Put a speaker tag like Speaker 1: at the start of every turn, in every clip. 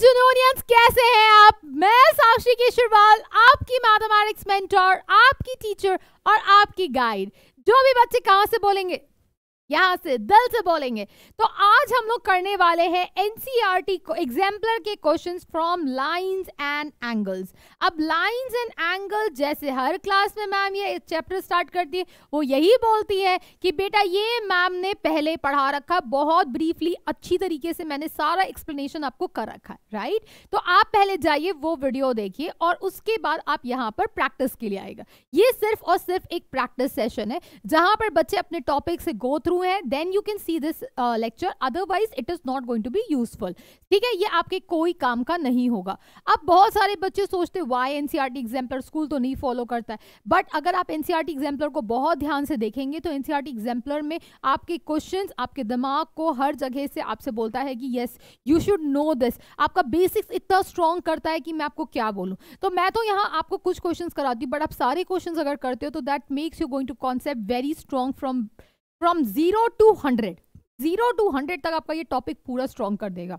Speaker 1: जुनूनियंस कैसे हैं आप मैं साक्षी केशरवाल आपकी मैथमेटिक्स मेंटर आपकी टीचर और आपकी गाइड जो भी बच्चे कहाँ से बोलेंगे यहां से दिल से बोलेंगे तो आज हम लोग करने वाले हैं एनसीईआरटी एग्जाम्पलर e के question from lines and angles अब लाइन्स एंड एंगल जैसे हर क्लास में मैम ये चैप्टर स्टार्ट करती है वो यही बोलती है कि बेटा ये मैम ने पहले पढ़ा रखा बहुत ब्रीफली अच्छी तरीके से मैंने सारा एक्सप्लेनेशन आपको कर रखा है राइट तो आप पहले जाइए वो वीडियो देखिए और उसके बाद आप यहाँ पर प्रैक्टिस के लिए आएगा ये सिर्फ और सिर्फ एक प्रैक्टिस सेशन है जहाँ पर बच्चे अपने टॉपिक से गो थ्रू न्यू है then you can see this lecture otherwise it is not going to be useful ठीक है ये आपके कोई काम का नहीं होगा अब बहुत सारे बच्चे सोचते वाई एनसीआरटी एग्जाम्पलर स्कूल तो नहीं फॉलो करता है बट अगर आप एनसीआरटी एग्जाम्पलर e को बहुत ध्यान से देखेंगे तो एनसीआरटी एग्जाम्पलर e में आपके क्वेश्चन आपके दिमाग को हर जगह से आपसे बोलता है कि yes you should know this आपका बेसिक्स इतना स्ट्रॉन्ग करता है कि मैं आपको क्या बोलूँ तो मैं तो यहाँ आपको कुछ क्वेश्चन कराती हूँ बट आप सारे क्वेश्चन अगर करते हो तो that makes you going to concept very strong from from zero to hundred zero to hundred तक आपका ये टॉपिक पूरा स्ट्रॉन्ग कर देगा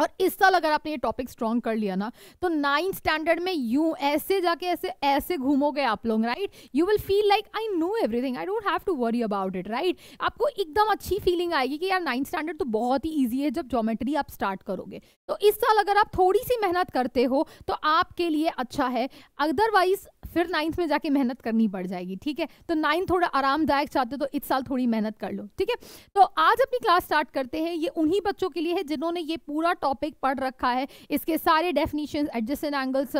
Speaker 1: और इस साल अगर आपने ये टॉपिक स्ट्रॉन्ग कर लिया ना तो नाइन्थ स्टैंडर्ड में यू ऐसे जाके ऐसे ऐसे घूमोगे आप लोग right you will feel like I know everything I don't have to worry about it right आपको एकदम अच्छी फीलिंग आएगी कि यार नाइन्थ स्टैंडर्ड तो बहुत ही ईजी है जब जोमेट्री आप स्टार्ट करोगे तो इस साल अगर आप थोड़ी सी मेहनत करते हो तो आपके लिए अच्छा है अदरवाइज फिर नाइन्थ में जाके मेहनत करनी पड़ जाएगी ठीक है तो नाइन्थ थोड़ा आरामदायक चाहते हो तो इस साल थोड़ी मेहनत कर लो ठीक है तो आज अपनी क्लास स्टार्ट करते हैं ये उन्हीं बच्चों के लिए है जिन्होंने ये पूरा टॉपिक पढ़ रखा है इसके सारे definition adjacent angles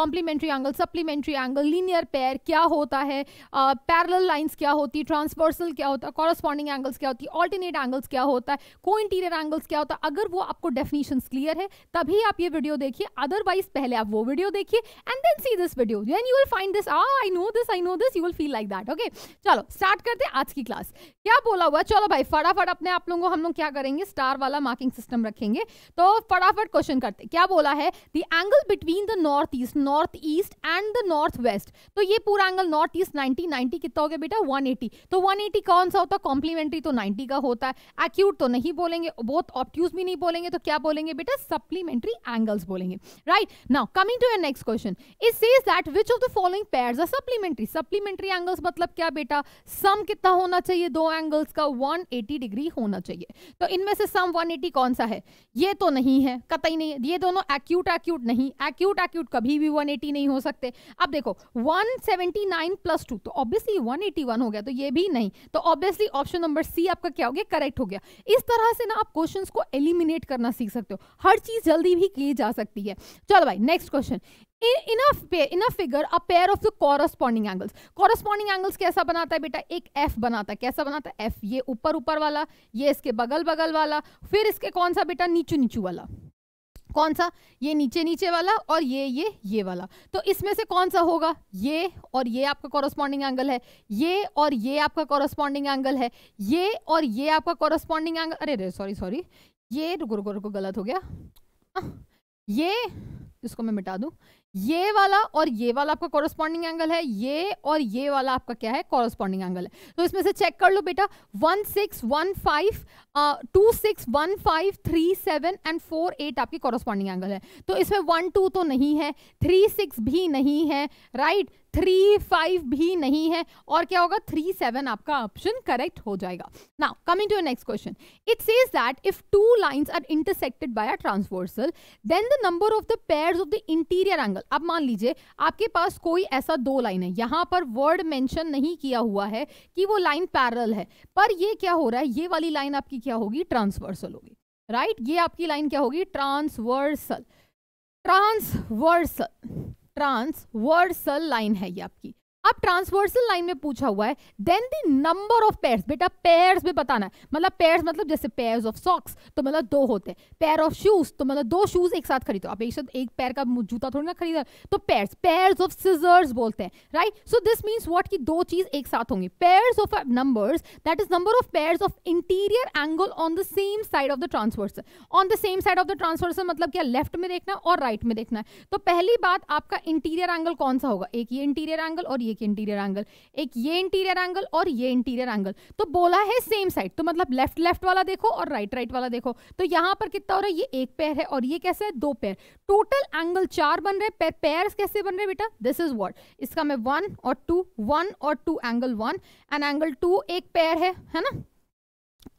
Speaker 1: complementary angle supplementary angle linear pair क्या होता है पैरल uh, लाइन्स क्या होती है ट्रांसवर्सल क्या होता है कॉरस्पॉन्डिंग एंगल्स क्या होती है ऑल्टरनेट एंगल्स क्या होता है को इंटीरियर एंगल्स क्या होता है अगर वो आपको डेफिनेशन क्लियर है तभी आप ये वीडियो देखिए अदरवाइज पहले आप वो वीडियो देखिए and then see this video then you will find this ah I know this I know this you will feel like that okay चलो स्टार्ट करते हैं आज की क्लास क्या बोला हुआ चलो भाई फटाफट अपने आप लोगों को हम लोग क्या करेंगे स्टार वाला मार्किंग सिस्टम रखेंगे तो फटाफट क्वेश्चन करते क्या बोला है the angle between the north east north east and the north west तो ये पूरा एंगल नॉर्थ ईस्ट 90 90 कितना हो गया बेटा 180 तो 180 कौन सा होता है कॉम्प्लीमेंट्री तो 90 का होता है एक्यूट तो नहीं बोलेंगे बहुत ऑप्ट्यूज भी नहीं बोलेंगे तो क्या बोलेंगे बेटा सप्लीमेंट्री एंगल्स बोलेंगे right now coming to your next question it says that which of the following pairs are supplementary supplementary angles मतलब क्या बेटा सम कितना होना चाहिए दो एंगल्स का 180 डिग्री होना चाहिए तो इनमें से सम 180 कौन सा है ये तो नहीं नहीं है कतई नहीं है ये दोनों एक्यूट एक्यूट नहीं एक्यूट एक्यूट कभी भी 180 नहीं हो सकते अब देखो 179 प्लस टू तो ऑब्वियसली 181 हो गया तो ये भी नहीं तो ऑब्वियसली ऑप्शन नंबर सी आपका क्या हो गया करेक्ट हो गया इस तरह से ना आप क्वेश्चन को एलिमिनेट करना सीख सकते हो हर चीज जल्दी भी की जा सकती है चलो भाई next question in a pair in a figure a pair of the corresponding angles corresponding कैसा बनाता है बेटा एक एफ बनाता है कैसा बनाता है एफ ये ऊपर ऊपर वाला ये इसके बगल बगल वाला फिर इसके कौन सा बेटा नीचू नीचू वाला कौन सा ये नीचे नीचे वाला और ये ये ये वाला तो इसमें से कौन सा होगा ये और ये आपका कॉरस्पॉन्डिंग एंगल है ये और ये आपका कॉरस्पॉन्डिंग एंगल है ये और ये आपका कॉरस्पॉन्डिंग एंगल अरे अरे सॉरी सॉरी ये रुको रुको रुको गलत हो गया हाँ। ये इसको मैं मिटा दूँ ये वाला और ये वाला आपका कॉरस्पॉन्डिंग एंगल है ये और ये वाला आपका क्या है कॉरस्पॉन्डिंग एंगल है तो इसमें से चेक कर लो बेटा one six one five two six one five three seven and four eight आपकी कॉरस्पॉन्डिंग एंगल है तो इसमें वन टू तो नहीं है थ्री सिक्स भी नहीं है राइट थ्री फाइव भी नहीं है और क्या होगा थ्री सेवन आपका ऑप्शन करेक्ट हो जाएगा now coming to next question it says that if two lines are intersected by a transversal then the number of the pairs of the interior angle अब मान लीजिए आपके पास कोई ऐसा दो लाइन है यहां पर वर्ड मेंशन नहीं किया हुआ है कि वो लाइन पैरल है पर यह क्या हो रहा है ये वाली लाइन आपकी क्या होगी ट्रांसवर्सल होगी राइट right? ये आपकी लाइन क्या होगी ट्रांसवर्सल ट्रांसवर्सल ट्रांसवर्सल लाइन है ये आपकी अब ट्रांसवर्सल लाइन में पूछा हुआ है then the number of pairs बेटा पेयर्स में बताना है मतलब पेयर्स मतलब जैसे पेयर्स ऑफ सॉक्स तो मतलब दो होते हैं पेयर ऑफ शूज तो मतलब दो शूज एक साथ खरीदो आप एक साथ एक पैर का जूता थोड़ी ना खरीदा तो पेयर्स पेयर्स ऑफ सीजर्स बोलते हैं right so this means what की दो चीज एक साथ होंगी pairs of numbers that is number of pairs of interior angle on the same side of the transversal on the same side of the transversal मतलब क्या लेफ्ट में देखना है और राइट right में देखना है तो पहली बात आपका इंटीरियर एंगल कौन सा होगा एक ये इंटीरियर एंगल और ये चाहिए कि इंटीरियर एंगल एक ये इंटीरियर एंगल और ये इंटीरियर एंगल तो बोला है सेम साइड तो मतलब लेफ्ट लेफ्ट वाला देखो और राइट राइट वाला देखो तो यहां पर कितना हो रहा है ये एक पैर है और ये कैसे है दो पैर टोटल एंगल चार बन रहे पैर पैर कैसे बन रहे बेटा दिस इज वॉट इसका मैं वन और टू वन और two angle one and angle two एक पैर है है ना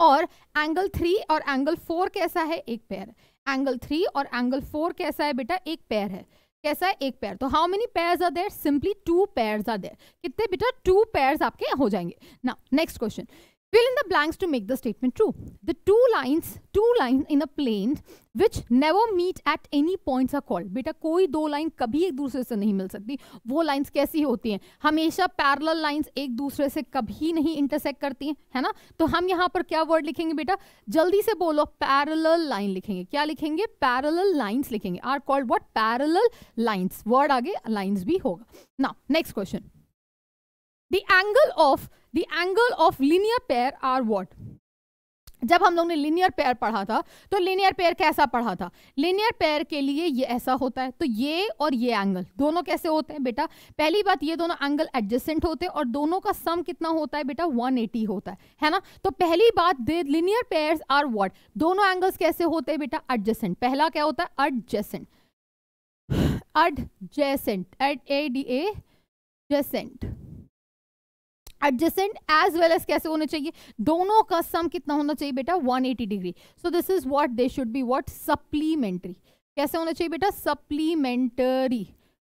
Speaker 1: और एंगल थ्री और एंगल फोर कैसा है एक पैर एंगल थ्री और एंगल फोर कैसा है बेटा एक पैर है कैसा है एक पैर तो how many pair are there simply two pair are there कितने बेटा टू पेयर आपके हो जाएंगे ना next question fill in the blanks to make the statement true. The two lines, two lines in a plane which never meet at any points are called. बेटा कोई दो line कभी एक दूसरे से नहीं मिल सकती वो लाइंस कैसी होती हैं हमेशा पैरल लाइंस एक दूसरे से कभी नहीं इंटरसेक्ट करती हैं है ना तो हम यहाँ पर क्या वर्ड लिखेंगे बेटा जल्दी से बोलो पैरल लाइन लिखेंगे क्या लिखेंगे पैरल लाइन्स लिखेंगे are called what parallel lines word आगे लाइन्स भी होगा ना next question the angle of the angle of linear pair are what जब हम लोग ने लीनियर पेयर पढ़ा था तो लीनियर पेयर कैसा पढ़ा था लीनियर पेयर के लिए ये ऐसा होता है तो ये और ये एंगल दोनों कैसे होते हैं बेटा पहली बात ये दोनों एंगल एडजस्टेंट होते हैं और दोनों का सम कितना होता है बेटा 180 होता है है ना तो पहली बात लीनियर पेयर आर वॉट दोनों एंगल्स कैसे होते हैं बेटा एडजस्टेंट पहला क्या होता है adjacent adjacent ad A D adjacent adjacent as well as कैसे होने चाहिए दोनों का सम कितना होना चाहिए बेटा 180 degree so this is what they should be what supplementary कैसे होना चाहिए बेटा सप्लीमेंटरी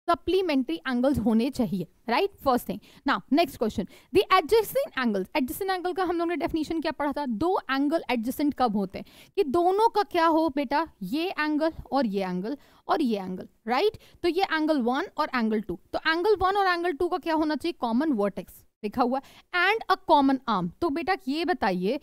Speaker 1: सप्लीमेंट्री एंगल्स होने चाहिए राइट फर्स्ट थिंग ना next question the adjusting angles adjusting angle का हम लोगों ने डेफिनेशन क्या पढ़ा था दो एंगल एडजस्टेंट कब होते हैं कि दोनों का क्या हो बेटा ये एंगल और ये एंगल और ये एंगल राइट right? तो ये एंगल वन और एंगल टू तो एंगल वन और एंगल टू का क्या होना चाहिए कॉमन वर्टेक्स लिखा हुआ एंड अ कॉमन आर्म तो बेटा ये बताइए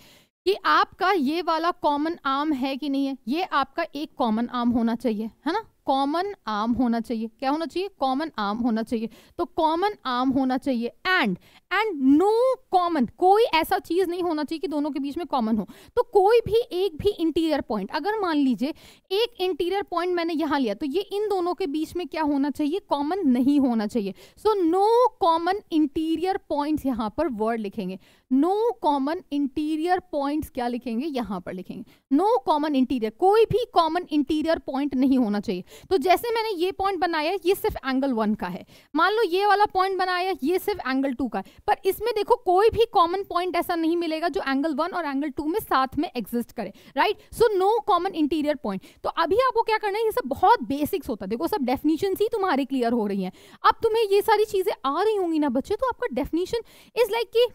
Speaker 1: कि आपका ये वाला कॉमन आर्म है कि नहीं है ये आपका एक कॉमन आर्म होना चाहिए है ना कॉमन आर्म होना चाहिए क्या होना चाहिए कॉमन आर्म होना चाहिए तो कॉमन आर्म होना चाहिए एंड एंड नो कॉमन कोई ऐसा चीज नहीं होना चाहिए कि दोनों के बीच में कॉमन हो तो कोई भी एक भी इंटीरियर पॉइंट अगर मान लीजिए एक इंटीरियर पॉइंट मैंने यहाँ लिया तो ये इन दोनों के बीच में क्या होना चाहिए कॉमन नहीं होना चाहिए so no common interior point यहाँ पर वर्ड लिखेंगे नो कॉमन इंटीरियर पॉइंट क्या लिखेंगे यहाँ पर लिखेंगे नो कॉमन इंटीरियर कोई भी कॉमन इंटीरियर पॉइंट नहीं होना चाहिए तो जैसे मैंने ये पॉइंट बनाया ये सिर्फ एंगल वन का है मान लो ये वाला पॉइंट बनाया ये सिर्फ एंगल टू का है पर इसमें देखो कोई भी कॉमन पॉइंट ऐसा नहीं मिलेगा जो एंगल वन और एंगल टू में साथ में एग्जिस्ट करे right so no common interior point तो अभी आपको क्या करना है ये सब बहुत बेसिक्स होता है देखो सब डेफिनेशन ही तुम्हारे क्लियर हो रही है अब तुम्हें ये सारी चीज़ें आ रही होंगी ना बच्चे तो आपका डेफिनेशन इज लाइक कि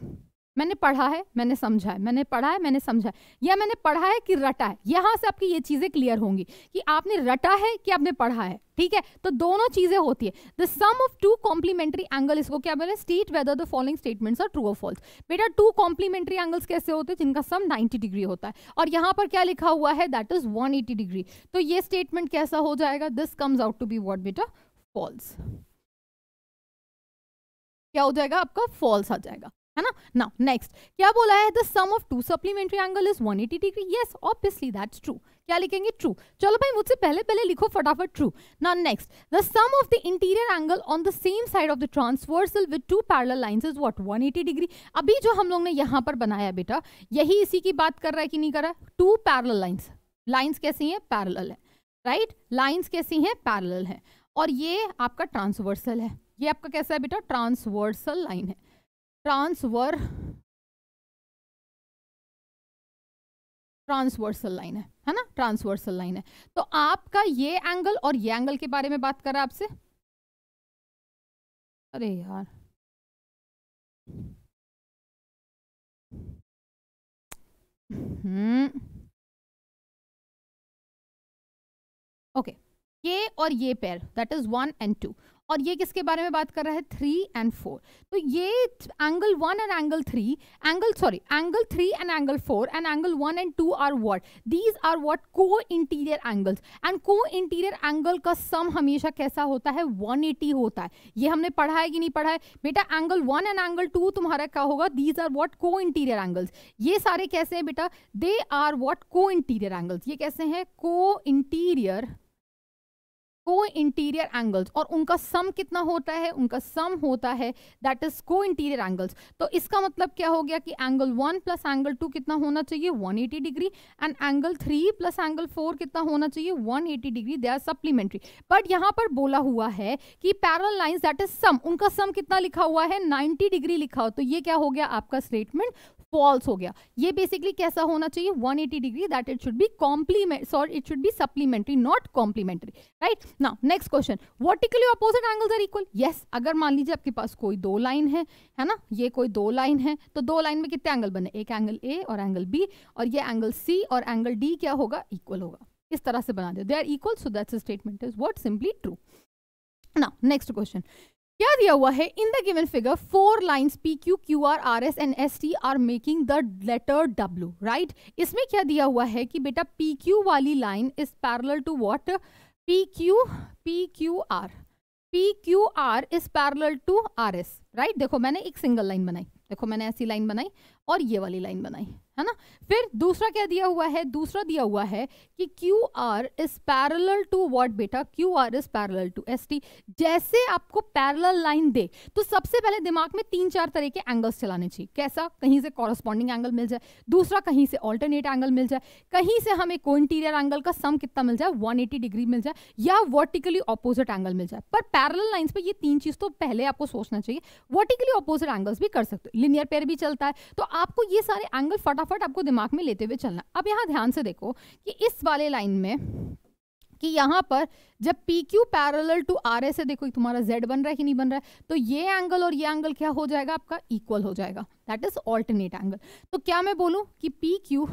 Speaker 1: मैंने पढ़ा है मैंने समझा है मैंने पढ़ा है मैंने समझा है या मैंने पढ़ा है कि रटा है यहाँ से आपकी ये चीज़ें क्लियर होंगी कि आपने रटा है कि आपने पढ़ा है ठीक है तो दोनों चीज़ें होती है the sum of two complementary angle इसको क्या बोले state whether the following statements are true और फॉल्स बेटा टू कॉम्प्लीमेंट्री एंगल्स कैसे होते हैं जिनका सम 90 डिग्री होता है और यहां पर क्या लिखा हुआ है दैट इज 180 डिग्री तो ये स्टेटमेंट कैसा हो जाएगा this comes out to be what बेटा फॉल्स क्या हो जाएगा आपका फॉल्स आ जाएगा है ना नाउ नेक्स्ट क्या बोला है the sum of two supplementary angle is 180 degree yes obviously that's true क्या लिखेंगे ट्रू चलो भाई मुझसे पहले पहले लिखो फटाफट true now next the sum of the interior angle on the same side of the transversal with two parallel lines is what 180 degree अभी जो हम लोग ने यहाँ पर बनाया बेटा यही इसी की बात कर रहा है कि नहीं कर रहा है टू पैरेलल लाइंस लाइंस कैसी हैं पैरेलल है राइट लाइंस कैसी हैं पैरेलल है और ये आपका ट्रांसवर्सल है ये आपका कैसा है बेटा ट्रांसवर्सल लाइन है ट्रांसवर ट्रांसवर्सल लाइन है है ना ट्रांसवर्सल लाइन है तो आपका ये एंगल और ये एंगल के बारे में बात कर रहा है आपसे अरे यार हम्म ओके ये और ये pair that is one and two और ये किसके बारे में बात कर रहा है थ्री एंड फोर तो ये angle one and angle three angle sorry angle three and angle four and angle one and two are what these are what को interior angles and co-interior angle का sum हमेशा कैसा होता है 180 होता है ये हमने पढ़ा है कि नहीं पढ़ा है बेटा angle one and angle two तुम्हारा क्या होगा दीज आर वॉट को इंटीरियर एंगल्स ये सारे कैसे हैं बेटा दे आर वॉट को इंटीरियर एंगल्स ये कैसे हैं को इंटीरियर को इंटीरियर एंगल्स और उनका सम कितना होता है उनका सम होता है दैट इज को इंटीरियर एंगल्स तो इसका मतलब क्या हो गया कि angle one plus angle two कितना होना चाहिए 180 degree and angle three plus angle four कितना होना चाहिए 180 degree they are supplementary but यहाँ पर बोला हुआ है कि parallel lines that is sum उनका सम कितना लिखा हुआ है नाइन्टी डिग्री लिखा हो तो ये क्या हो गया आपका स्टेटमेंट फॉल्स हो गया ये बेसिकली कैसा होना चाहिए 180 degree that it should be complement sorry it should be supplementary not complementary right ना next question vertically opposite angles are equal yes अगर मान लीजिए आपके पास कोई दो लाइन है है ना ये कोई दो लाइन है तो दो लाइन में कितने एंगल बने एक एंगल ए और एंगल बी और ये एंगल सी और एंगल डी क्या होगा इक्वल होगा इस तरह से बना दो they are equal so that's statement is what simply true ना नेक्स्ट क्वेश्चन क्या दिया हुआ है in the given figure four lines P Q Q R R S and S T are making the letter W right इसमें क्या दिया हुआ है कि बेटा पी क्यू वाली line is parallel to what P Q P Q R P Q R is parallel to R S right देखो मैंने एक सिंगल लाइन बनाई देखो मैंने ऐसी लाइन बनाई और ये वाली लाइन बनाई है ना फिर दूसरा क्या दिया हुआ है दूसरा दिया हुआ है कि Q R is parallel to what बेटा Q R is parallel to S T जैसे आपको पैरल लाइन दे तो सबसे पहले दिमाग में तीन चार तरह के एंगल्स चलाने चाहिए कैसा कहीं से कॉरस्पॉन्डिंग एंगल मिल जाए दूसरा कहीं से ऑल्टरनेट एंगल मिल जाए कहीं से हमें को इंटीरियर एंगल का सम कितना मिल जाए एटी डिग्री मिल जाए या वर्टिकली ऑपोजिट एंगल मिल जाए पर पैरल लाइन्स पर ये तीन चीज़ तो पहले आपको सोचना चाहिए वर्टिकली ऑपोजिट एंगल्स भी कर सकते हो लिनियर पेयर भी चलता है तो आपको ये सारे एंगल फटाफट फटाफट आपको दिमाग में लेते हुए चलना अब यहाँ ध्यान से देखो कि इस वाले लाइन में कि यहाँ पर जब P Q parallel to R S है देखो तुम्हारा जेड बन रहा है कि नहीं बन रहा है तो ये एंगल और ये एंगल क्या हो जाएगा आपका इक्वल हो जाएगा दैट इज ऑल्टरनेट एंगल तो क्या मैं बोलूँ कि P Q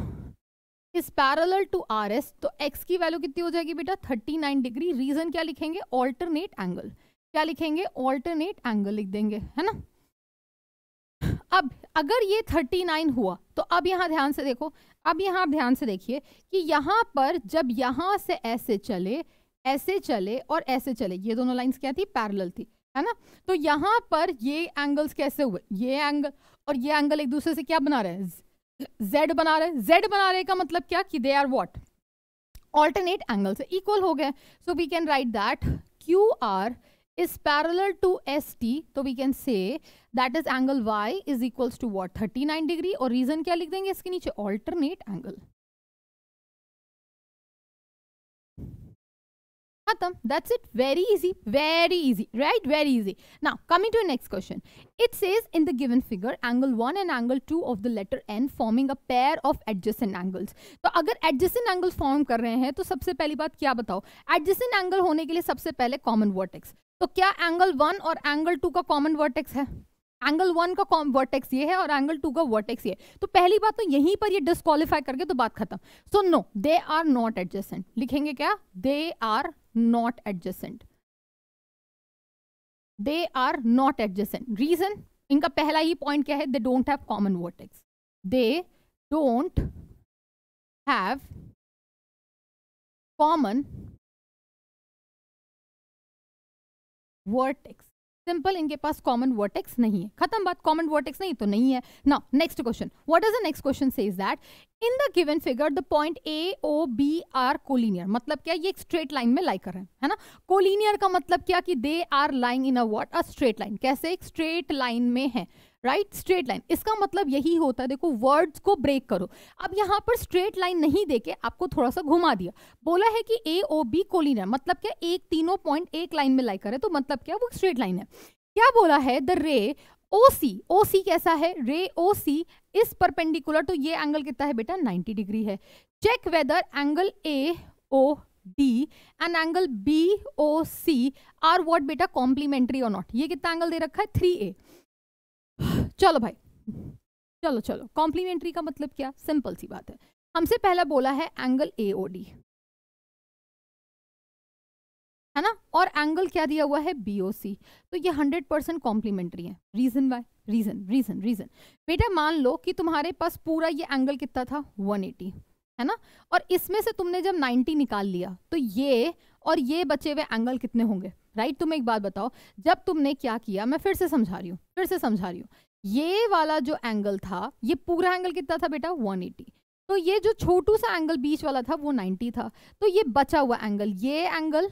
Speaker 1: is parallel to R S तो एक्स की वैल्यू कितनी हो जाएगी बेटा 39 डिग्री रीजन क्या लिखेंगे ऑल्टरनेट एंगल क्या लिखेंगे ऑल्टरनेट एंगल लिख देंगे है ना अब अगर ये 39 हुआ तो अब यहाँ ध्यान से देखो अब यहाँ ध्यान से देखिए कि यहाँ पर जब यहाँ से ऐसे चले ऐसे चले और ऐसे चले ये दोनों लाइंस क्या थी पैरल थी है ना तो यहाँ पर ये एंगल्स कैसे हुए ये एंगल और ये एंगल एक दूसरे से क्या बना रहे हैं जेड बना रहे हैं जेड बना रहे का मतलब क्या कि they are what alternate angles equal हो गए so we can write that Q R is parallel to ST, so we can say that is angle Y is equals to what 39 degree और reason क्या लिख देंगे इसके नीचे alternate angle. Khatam. That's it. Very easy. Very easy. Right? Very easy. Now, coming to the next question. It says in the given figure, angle one and angle two of the letter N forming a pair of adjacent angles. तो अगर adjacent angles form कर रहे हैं तो सबसे पहली बात क्या बताओ Adjacent angle होने के लिए सबसे पहले common vertex. तो क्या एंगल वन और एंगल टू का कॉमन वर्टेक्स है एंगल वन का वर्टेक्स ये है और एंगल टू का वर्टेक्स ये तो पहली बात तो यहीं पर ये डिस्कालीफाई करके तो बात खत्म so no they are not adjacent लिखेंगे क्या they are not adjacent they are not adjacent reason इनका पहला ही पॉइंट क्या है they don't have common vertex they don't have common vertex simple इनके पास कॉमन वर्टेक्स नहीं है खत्म बात कॉमन वर्टेक्स नहीं तो नहीं है ना next question what is the next question says that in the given figure the point A O B are collinear मतलब क्या ये एक स्ट्रेट लाइन में लाई कर रहे हैं है ना कोलिनियर का मतलब क्या कि they are lying in a what a straight line कैसे एक स्ट्रेट लाइन में है राइट स्ट्रेट लाइन इसका मतलब यही होता है देखो वर्ड्स को ब्रेक करो अब यहाँ पर स्ट्रेट लाइन नहीं देके आपको थोड़ा सा घुमा दिया बोला है कि ए ओ बी कोलिनर मतलब क्या एक तीनों पॉइंट एक लाइन में लाइक करे तो मतलब क्या वो स्ट्रेट लाइन है क्या बोला है द रे ओ सी ओ सी कैसा है रे ओ सी इस परपेंडिकुलर तो ये एंगल कितना है बेटा नाइन्टी डिग्री है check whether angle A O D and angle B O C are what बेटा कॉम्प्लीमेंट्री और नॉट ये कितना एंगल दे रखा है थ्री ए चलो भाई चलो चलो कॉम्प्लीमेंट्री का मतलब क्या सिंपल सी बात है हमसे पहला बोला है एंगल ए ओ डी है ना और एंगल क्या दिया हुआ है बी ओ सी तो ये हंड्रेड परसेंट कॉम्प्लीमेंट्री है reason why reason reason reason बेटा मान लो कि तुम्हारे पास पूरा ये एंगल कितना था 180 है ना और इसमें से तुमने जब 90 निकाल लिया तो ये और ये बचे हुए एंगल कितने होंगे राइट तुम एक बात बताओ जब तुमने क्या किया मैं फिर से समझा रही हूँ फिर से समझा रही हूँ ये वाला जो एंगल था ये पूरा एंगल कितना था बेटा 180 तो ये जो छोटू सा एंगल बीच वाला था वो 90 था तो ये बचा हुआ एंगल ये एंगल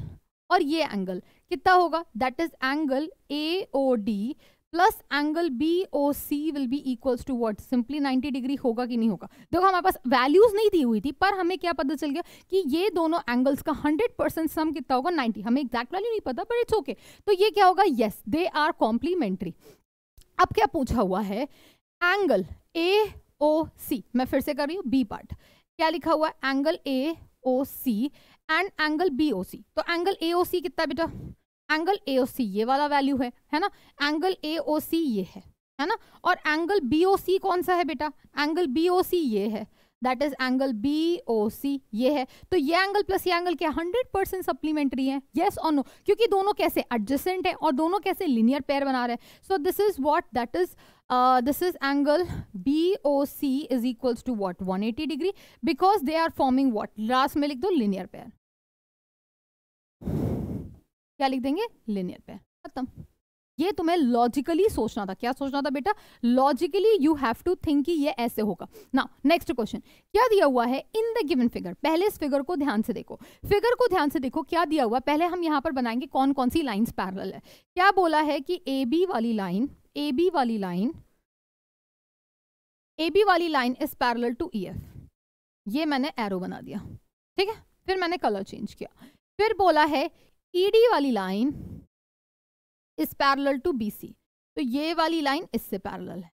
Speaker 1: और ये एंगल कितना होगा that is angle A O D plus angle B O C will be equals to what simply 90 degree होगा कि नहीं होगा देखो हमारे पास वैल्यूज नहीं दी हुई थी पर हमें क्या पता चल गया कि ये दोनों एंगल्स का 100 परसेंट सम कितना होगा 90 हमें एग्जैक्ट वैल्यू नहीं पता बट इट्स ओके तो ये क्या होगा येस दे आर कॉम्प्लीमेंट्री अब क्या पूछा हुआ है एंगल ए ओ सी मैं फिर से कर रही हूँ बी पार्ट क्या लिखा हुआ है angle A O C and angle B O C तो एंगल ए ओ सी कितना बेटा एंगल ए ओ सी ये वाला वैल्यू है है ना एंगल ए ओ सी ये है है ना और एंगल बी ओ सी कौन सा है बेटा एंगल बी ओ सी ये है that is angle B O C ये है तो ये एंगल प्लस ये एंगल क्या हंड्रेड परसेंट सप्लीमेंट्री है येस और नो क्योंकि दोनों कैसे एडजस्टेंट है और दोनों कैसे लिनियर पेयर बना रहे हैं so this is what that is this is angle B O C is equals to what one eighty degree because they are forming what last में लिख दो लिनियर पेयर क्या लिख देंगे लिनियर पेयर खत्म ये तुम्हें लॉजिकली सोचना था क्या सोचना था बेटा logically you have to think कि ये ऐसे होगा ना नेक्स्ट क्वेश्चन क्या दिया हुआ है इन द गिवन फिगर पहले इस फिगर को ध्यान से देखो फिगर को ध्यान से देखो क्या दिया हुआ पहले हम यहाँ पर बनाएंगे कौन कौन सी लाइन्स पैरल है क्या बोला है कि ए बी वाली लाइन ए बी वाली लाइन ए बी वाली line is parallel to E F ये मैंने एरो बना दिया ठीक है फिर मैंने कलर चेंज किया फिर बोला है ई e डी वाली line is parallel to B तो ये वाली लाइन इससे पैरल है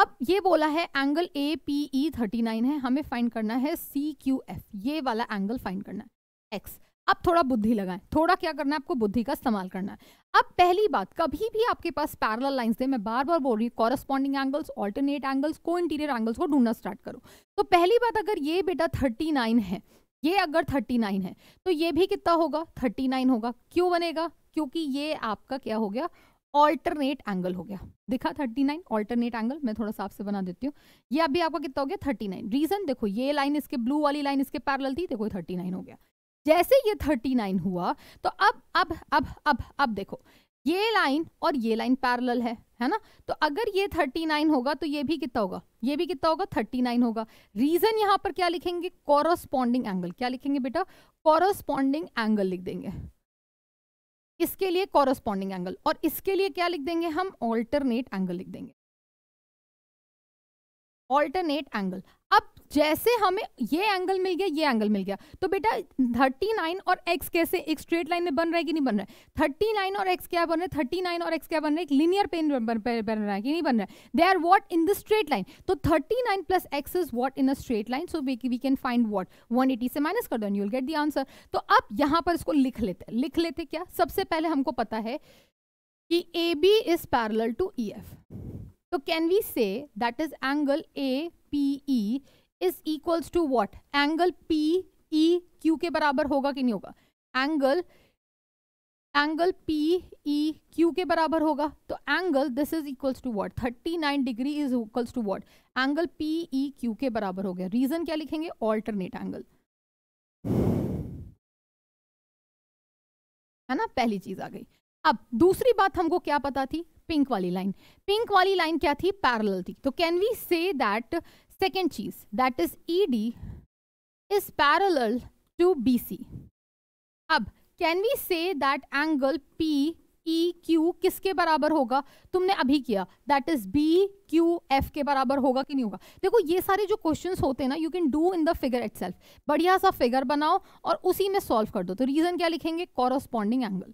Speaker 1: अब ये बोला है angle A P E thirty nine है हमें फाइंड करना है सी क्यू एफ ये वाला एंगल फाइंड करना है एक्स अब थोड़ा बुद्धि लगाएं थोड़ा क्या करना है आपको बुद्धि का इस्तेमाल करना है अब पहली बात कभी भी आपके पास पैरल लाइंस थे मैं बार बार बोल रही हूँ कॉरस्पॉन्डिंग एंगल्स ऑल्टरनेट एंगल्स को इंटीरियर एंगल्स को ढूंढना स्टार्ट करो तो पहली बात अगर ये बेटा थर्टी नाइन है ये अगर थर्टी नाइन है तो ये भी कितना होगा थर्टी नाइन होगा क्यों बनेगा क्योंकि ये आपका क्या हो गया ऑल्टरनेट एंगल हो गया दिखा 39 ऑल्टरनेट एंगल मैं थोड़ा साफ से बना देती हूँ ये अभी आपका कितना हो गया 39 रीजन देखो ये लाइन इसके ब्लू वाली लाइन इसके पैरल थी देखो ये 39 हो गया जैसे ये 39 हुआ तो अब अब अब अब अब देखो ये लाइन और ये लाइन पैरल है है ना तो अगर ये 39 होगा तो ये भी कितना होगा ये भी कितना होगा 39 होगा रीजन यहाँ पर क्या लिखेंगे कॉरस्पॉन्डिंग एंगल क्या लिखेंगे बेटा कॉरस्पॉन्डिंग एंगल लिख देंगे इसके लिए कॉरस्पॉन्डिंग एंगल और इसके लिए क्या लिख देंगे हम ऑल्टरनेट एंगल लिख देंगे ऑल्टरनेट एंगल अब जैसे हमें ये एंगल मिल गया ये एंगल मिल गया तो बेटा 39 और x कैसे एक स्ट्रेट लाइन में बन रहा है कि नहीं बन रहा है 39 और x क्या बन रहा है 39 और x क्या बन रहा है एक लिनियर पेन बन रहा है कि नहीं बन रहा है they are what in the straight line तो 39 nine plus X is what in a straight line so we can find what 180 से माइनस कर दो यूल गेट दी आंसर तो अब यहाँ पर इसको लिख लेते लिख लेते क्या सबसे पहले हमको पता है कि A B is parallel to E F तो can we say that is angle A P E is equals to what angle P E Q के बराबर होगा कि नहीं होगा angle angle P E Q के बराबर होगा तो angle this is equals to what thirty nine degree is equals to what angle P E Q के बराबर हो गया रीजन क्या लिखेंगे ऑल्टरनेट एंगल है ना पहली चीज आ गई अब दूसरी बात हमको क्या पता थी पिंक वाली लाइन पिंक वाली लाइन क्या थी पैरल थी तो can we say that second चीज that is E e D is parallel to B C अब can we say that angle P E Q किसके बराबर होगा तुमने अभी किया that is B Q F के बराबर होगा कि नहीं होगा देखो ये सारे जो क्वेश्चन होते हैं ना you can do in the figure it बढ़िया सा फिगर बनाओ और उसी में सॉल्व कर दो तो रीज़न क्या लिखेंगे कॉरस्पॉन्डिंग एंगल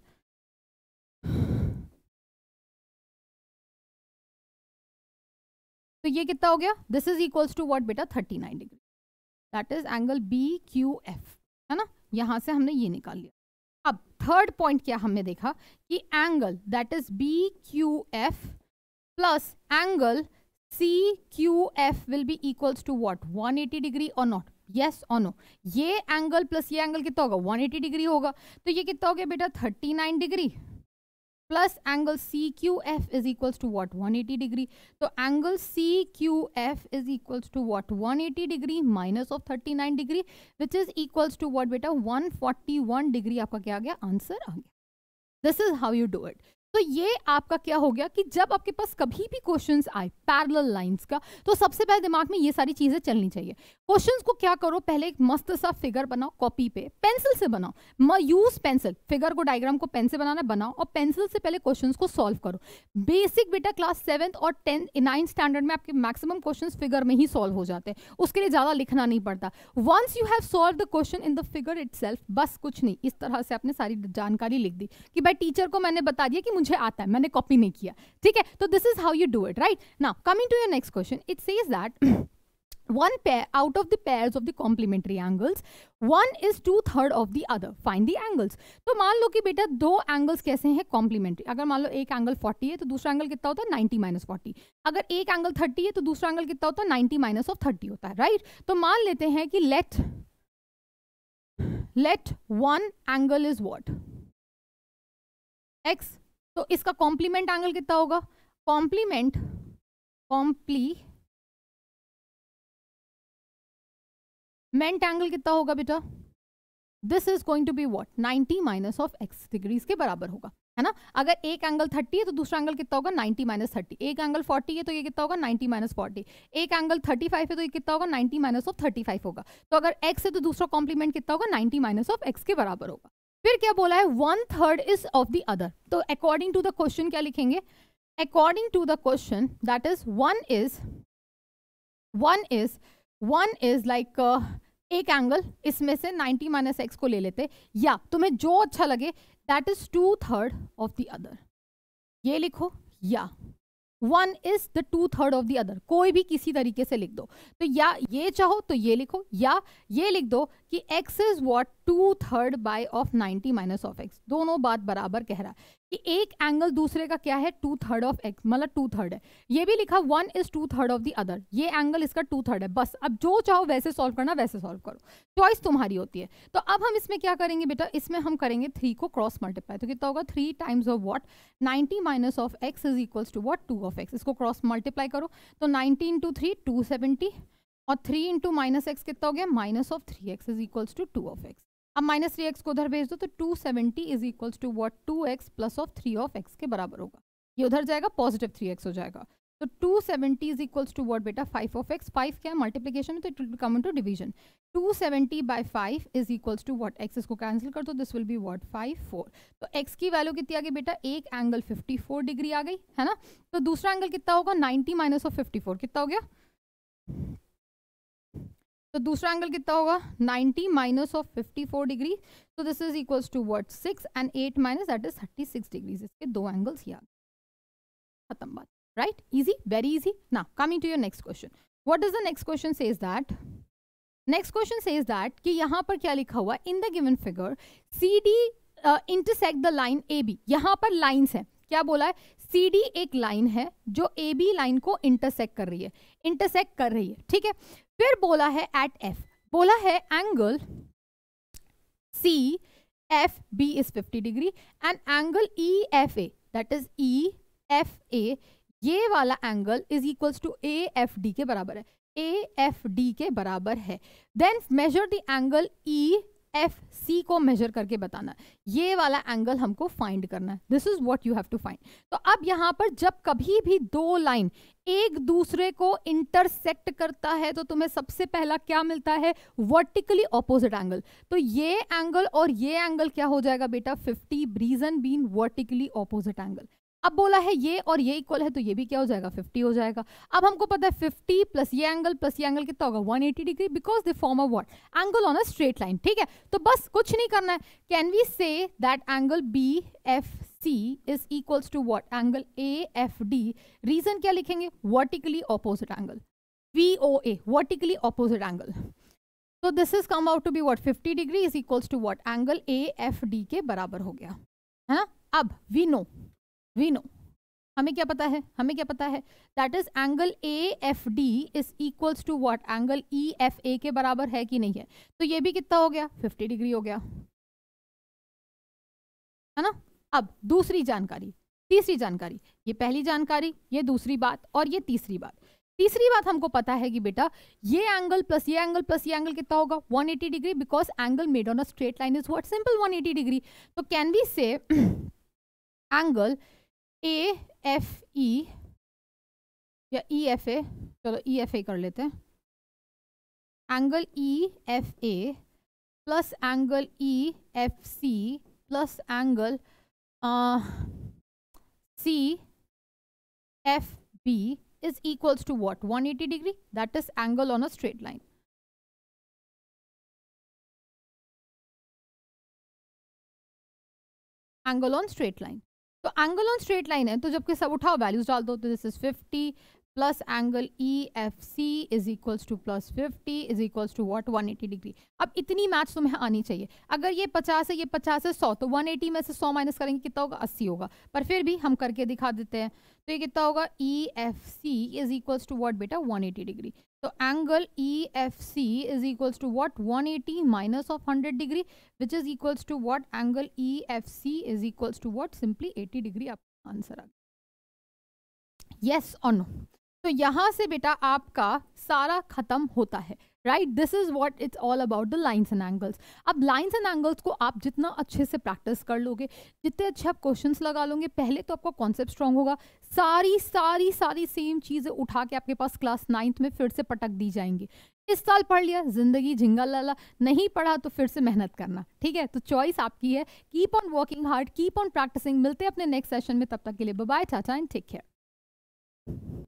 Speaker 1: तो ये कितना हो गया this is equals to what बेटा 39 degree that is angle B Q F है ना यहां से हमने ये निकाल लिया अब थर्ड पॉइंट क्या हमने देखा कि angle that is B Q F plus angle C Q F will be equals to one 180 degree और नॉट येस और नो ये एंगल प्लस ये एंगल कितना होगा 180 डिग्री होगा तो ये कितना हो गया बेटा 39 degree plus angle CQF is equals to what 180 degree so angle CQF is equals to what 180 degree minus of 39 degree which is equals to what beta 141 degree आपका answer. आ this is how you do it तो ये आपका क्या हो गया कि जब आपके पास कभी भी क्वेश्चन आए पैरल लाइन्स का तो सबसे पहले दिमाग में ये सारी चीज़ें चलनी चाहिए क्वेश्चन को क्या करो पहले एक मस्त सा फिगर बनाओ कॉपी पे पेंसिल से बनाओ यूज पेंसिल फिगर को डायग्राम को पेन से बनाना बनाओ और पेंसिल से पहले क्वेश्चन को सॉल्व करो बेसिक बेटा क्लास सेवन्थ और टेंथ नाइन्थ स्टैंडर्ड में आपके मैक्सिमम क्वेश्चन फिगर में ही सॉल्व हो जाते हैं उसके लिए ज़्यादा लिखना नहीं पड़ता once you have solve the question in the figure it बस कुछ नहीं इस तरह से आपने सारी जानकारी लिख दी कि भाई टीचर को मैंने बता दिया कि मुझे मुझे आता है मैंने कॉपी नहीं किया ठीक है तो this is how you do it right now coming to your next question it says that one pair out of the pairs of the complementary angles one is two third of the other find the angles तो मान लो कि बेटा दो angles कैसे हैं complementary अगर मान लो एक एंगल 40 है तो दूसरा एंगल कितना होता है 90 माइनस फोर्टी अगर एक एंगल 30 है तो दूसरा एंगल कितना होता है 90 माइनस ऑफ 30 होता है राइट तो मान लेते हैं कि let let one angle is what X तो इसका कॉम्प्लीमेंट एंगल कितना होगा कॉम्प्लीमेंट कॉम्प्ली मेंट एंगल कितना होगा बेटा this is going to be what 90 minus of X degrees के बराबर होगा है ना अगर एक एंगल 30 है तो दूसरा एंगल कितना होगा 90 माइनस थर्टी एक एंगल 40 है तो ये कितना होगा 90 माइनस फोर्टी एक एंगल 35 है तो ये कितना होगा 90 माइनस ऑफ 35 होगा तो अगर x है तो दूसरा कॉम्प्लीमेंट कितना होगा 90 माइनस ऑफ एक्स के बराबर होगा फिर क्या बोला है one third is of the other तो अकॉर्डिंग टू द क्वेश्चन क्या लिखेंगे according to the question that is one is one is one is like एक एंगल इसमें से 90 माइनस एक्स को ले लेते या तुम्हें जो अच्छा लगे that is two third of the other ये लिखो या one is the two third of the other कोई भी किसी तरीके से लिख दो तो या ये चाहो तो ये लिखो या ये लिख दो कि x is what two third by of 90 minus of x दोनों बात बराबर कह रहा है कि एक एंगल दूसरे का क्या है टू थर्ड ऑफ x मतलब टू थर्ड है ये भी लिखा one is two third of the other ये एंगल इसका टू थर्ड है बस अब जो चाहो वैसे सॉल्व करना वैसे सॉल्व करो चॉइस तुम्हारी होती है तो अब हम इसमें क्या करेंगे बेटा इसमें हम करेंगे थ्री को क्रॉस मल्टीप्लाई तो कितना होगा three times of what ninety minus of X is equals to what two of X इसको क्रॉस मल्टीप्लाई करो तो nineteen two three two seventy और थ्री इंटू माइनस एक्स कितना हो गया minus of three X is equals to two of X अब minus three X को उधर भेज दो तो two seventy is equals to what two X plus of three of X के बराबर होगा ये उधर जाएगा पॉजिटिव थ्री एक्स हो जाएगा तो two seventy is equals to what बेटा फाइव ऑफ एक्स फाइव क्या है मल्टीप्लीकेशन में तो it will come to division two seventy by five is equals to what X इसको कैंसिल कर दो this will be what five four तो X की वैल्यू कितनी आ गई बेटा एक एंगल फिफ्टी फोर डिग्री आ गई है ना तो दूसरा एंगल कितना होगा ninety minus of fifty four कितना हो गया तो दूसरा एंगल कितना होगा 90 minus of 54 degree so this is equals to word six and eight minus that is 36 degrees इसके दो एंगल्स ही आ गए खत्म बात राइट इजी वेरी इजी ना coming to your next question what is the next question say is that next question say is that कि यहाँ पर क्या लिखा हुआ in the given figure C D intersect the line A B यहाँ पर lines हैं क्या बोला है सी डी एक लाइन है जो ए बी लाइन को इंटरसेक्ट कर रही है इंटरसेक्ट कर रही है ठीक है फिर बोला है एट एफ बोला है angle C F B is 50 degree and angle E F A that is E F A ये वाला angle is equals to A F D के बराबर है ए एफ डी के बराबर है then measure the angle E F C को measure करके बताना ये वाला एंगल हमको फाइंड करना है this is what you have to find तो अब यहाँ पर जब कभी भी दो लाइन एक दूसरे को इंटरसेक्ट करता है तो तुम्हें सबसे पहला क्या मिलता है वर्टिकली ऑपोजिट एंगल तो ये एंगल और ये एंगल क्या हो जाएगा बेटा 50 reason being vertically opposite angle अब बोला है ये और ये इक्वल है तो ये भी क्या हो जाएगा 50 हो जाएगा अब हमको पता है 50 प्लस ये एंगल प्लस ये एंगल कितना होगा 180 degree because they form a what angle on a straight line ठीक है तो बस कुछ नहीं करना है can we say that angle B F C is equals to what? Angle AFD. Reason क्या लिखेंगे Vertically opposite angle. VOA, vertically opposite angle. So this is come out to be what? 50 degree is equals to what? Angle AFD के बराबर हो गया हाँ अब we know we know हमें क्या पता है हमें क्या पता है that is angle A F D is equals to what angle E F A के बराबर है कि नहीं है तो ये भी कितना हो गया 50 डिग्री हो गया है ना अब दूसरी जानकारी तीसरी जानकारी ये पहली जानकारी ये दूसरी बात और ये तीसरी बात तीसरी बात हमको पता है कि बेटा ये एंगल प्लस ये एंगल प्लस ये एंगल कितना होगा 180 degree because angle made on a straight line is what simple 180 degree तो can be say angle A F E या ई एफ ए चलो ई एफ ए कर लेते हैं angle E F A plus angle E F C plus angle C F B is equals to what one eighty degree that is angle on a straight line angle on straight line तो angle on straight line है तो जबकि सब उठाओ values डाल दो तो this is fifty plus angle E F C is equals to plus fifty is equals to what one eighty degree अब इतनी मैच तुम्हें आनी चाहिए अगर ये पचास है ये पचास है सौ तो वन एटी में से सौ माइनस करेंगे कितना होगा अस्सी होगा पर फिर भी हम करके दिखा देते हैं तो ये कितना होगा E F C is equals to what बेटा वन एटी डिग्री तो angle E F C is equals to what one eighty minus of hundred degree which is equals to what angle E F C is equals to what simply eighty degree आपका answer आ गया yes और no तो यहाँ से बेटा आपका सारा खत्म होता है right this is what it's all about the lines and angles अब लाइन्स एंड एंगल्स को आप जितना अच्छे से प्रैक्टिस कर लोगे जितने अच्छे आप क्वेश्चन लगा लोगे पहले तो आपका कॉन्सेप्ट स्ट्रॉन्ग होगा सारी सारी सारी सेम चीज़ें उठा के आपके पास क्लास नाइन्थ में फिर से पटक दी जाएंगी इस साल पढ़ लिया जिंदगी झिंगा लाला नहीं पढ़ा तो फिर से मेहनत करना ठीक है तो चॉइस आपकी है keep on working hard keep on practising मिलते हैं अपने नेक्स्ट सेशन में तब तक के लिए बाय चाचा एंड टेक केयर